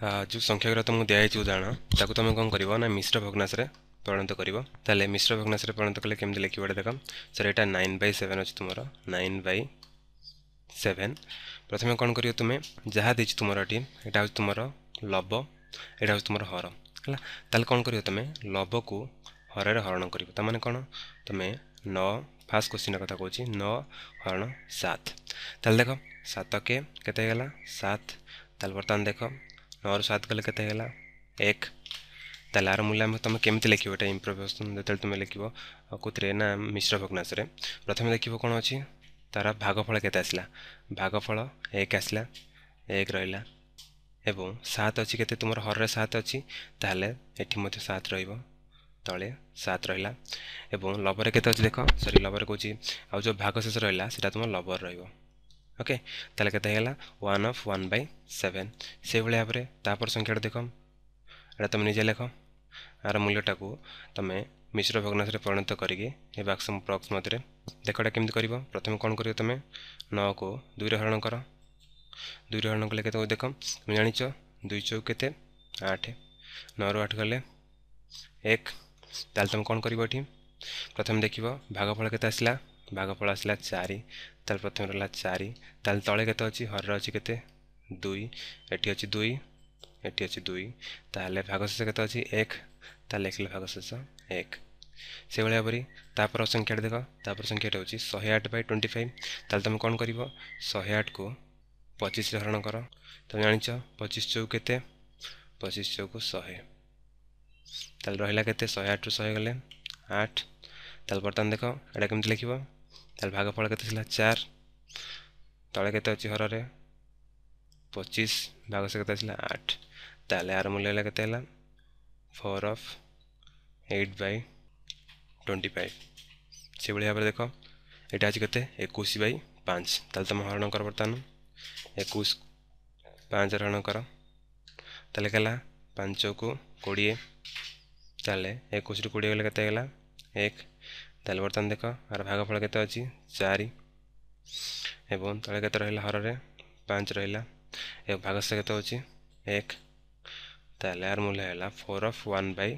ଯେଉଁ ସଂଖ୍ୟାଗୁଡ଼ା ତୁମକୁ ଦିଆହେଇଛି ଉଦାହରଣ ତାକୁ ତୁମେ କ'ଣ କରିବ ନା ମିଶ୍ର ଭଗ୍ନାଶରେ ପରିଣତ କରିବ ତାହେଲେ ମିଶ୍ର ଭଗ୍ନାଶରେ ପରିଣତ କଲେ କେମିତି ଲେଖିବ ଗୋଟେ ଦେଖ ସାର୍ ଏଇଟା ନାଇନ୍ ବାଇ ସେଭେନ୍ ଅଛି ତୁମର ନାଇନ୍ ବାଇ ସେଭେନ୍ ପ୍ରଥମେ କ'ଣ କରିବ ତୁମେ ଯାହା ଦେଇଛି ତୁମର ଏଠି ଏଇଟା ହେଉଛି ତୁମର ଲବ ଏଇଟା ହେଉଛି ତୁମର ହର ହେଲା ତାହେଲେ କ'ଣ କରିବ ତୁମେ ଲବକୁ ହରରେ ହରଣ କରିବ ତା'ମାନେ କ'ଣ ତୁମେ ନଅ ଫାର୍ଷ୍ଟ କୋଶ୍ଚିନ୍ର କଥା କହୁଛି ନଅ ହରଣ ସାତ ତାହେଲେ ଦେଖ ସାତ କେ କେତେ ହେଇଗଲା ସାତ ତାହେଲେ ବର୍ତ୍ତମାନ ଦେଖ ନଅରୁ ସାତ କଲେ କେତେ ହେଇଗଲା ଏକ ତାହେଲେ ଆର ମୂଲ୍ୟ ତୁମେ କେମିତି ଲେଖିବ ଏଇଟା ଇମ୍ପ୍ରୋଭେସନ୍ ଯେତେବେଳେ ତୁମେ ଲେଖିବ କେଉଁଥିରେ ନା ମିଶ୍ର ଭଗ୍ନାଂଶରେ ପ୍ରଥମେ ଦେଖିବ କ'ଣ ଅଛି ତା'ର ଭାଗଫଳ କେତେ ଆସିଲା ଭାଗଫଳ ଏକ ଆସିଲା ଏକ ରହିଲା ଏବଂ ସାତ ଅଛି କେତେ ତୁମର ହରରେ ସାତ ଅଛି ତାହେଲେ ଏଠି ମଧ୍ୟ ସାତ ରହିବ ତଳେ ସାତ ରହିଲା ଏବଂ ଲବରେ କେତେ ଅଛି ଦେଖ ସରି ଲବରେ କହୁଛି ଆଉ ଯେଉଁ ଭାଗ ଶେଷ ରହିଲା ସେଇଟା ତୁମର ଲବର ରହିବ ओके ताले कते हेला 1 ऑफ 1 बाय 7 से भले आपरे तापर संख्या देख एटा तुम निजे लेख यार मूल्यटा को तुम मिश्र भग्नांश परिणत करके बाक्स बक्स मध्य देखा केमी कर प्रथम कौन कर तुम नौ को दुई हरण कर दुई हरण कले के देख तुम जाच दुई चौ के आठ नौ रु आठ गले एक तुम कौन कर प्रथम देख भागफल के आसला ବାଘ ଫଳ ଆସିଲା ଚାରି ତାହେଲେ ପ୍ରଥମେ ରହିଲା ଚାରି ତାହେଲେ ତଳେ କେତେ ଅଛି ହରରେ ଅଛି କେତେ ଦୁଇ ଏଠି ଅଛି ଦୁଇ ଏଠି ଅଛି ଦୁଇ ତାହେଲେ ଭାଗଶେଷ କେତେ ଅଛି ଏକ ତାହେଲେ ଲେଖିଲେ ଭାଗଶେଷ ଏକ ସେଭଳି ଭାବରେ ତାପରେ ସଂଖ୍ୟାଟା ଦେଖ ତାପରେ ସଂଖ୍ୟାଟା ହେଉଛି ଶହେ ଆଠ ବାଇ ଟ୍ୱେଣ୍ଟି ଫାଇଭ୍ ତାହେଲେ ତୁମେ କ'ଣ କରିବ ଶହେ ଆଠକୁ ପଚିଶରେ ହରଣ କର ତୁମେ ଜାଣିଛ ପଚିଶ ଚଉ କେତେ ପଚିଶ ଚଉକୁ ଶହେ ତାହେଲେ ରହିଲା କେତେ ଶହେ ଆଠରୁ ଶହେ ଗଲେ ଆଠ ତାহলে ବର୍ତ୍ତମାନ ଦେଖ এটা কেমতি লিখব ତାହେଲେ ଭାଗଫଳ କେତେ ଥିଲା ଚାରି ତଳେ କେତେ ଅଛି ହରରେ ପଚିଶ ଭାଗ ସେ କେତେ ଥିଲା ଆଠ ତାହେଲେ ଆର ମୂଲ୍ୟ ହେଲା କେତେ ହେଲା four of eight by twenty five ସେଭଳି ଭାବରେ ଦେଖ ଏଇଟା ଅଛି କେତେ ଏକୋଇଶ ବାଇ ପାଞ୍ଚ ତାହେଲେ ତୁମେ ହରଣ କର ବର୍ତ୍ତମାନ ଏକୋଇଶ ପାଞ୍ଚ ହରଣ କର ତାହେଲେ ହେଲା ପାଞ୍ଚକୁ କୋଡ଼ିଏ ତାହେଲେ ଏକୋଇଶରୁ କୋଡ଼ିଏ ଗଲେ କେତେ ହେଲା ଏକ ତାହେଲେ ବର୍ତ୍ତମାନ ଦେଖ ଏହାର ଭାଗଫଳ କେତେ ଅଛି ଚାରି ଏବଂ ତଳେ କେତେ ରହିଲା ହରରେ ପାଞ୍ଚ ରହିଲା ଏବଂ ଭାଗଶେଷ କେତେ ହେଉଛି ଏକ ତାହେଲେ ଏହାର ମୂଲ୍ୟ ହେଲା four of one by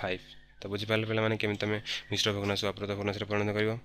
five ତ ବୁଝିପାରିଲେ ପିଲାମାନେ କେମିତି ତୁମେ ମିଶ୍ର ଭଗ୍ନାଂଶ ଅପୃତ ଭଗ୍ନାଂଶରେ ପରିଣତ କରିବ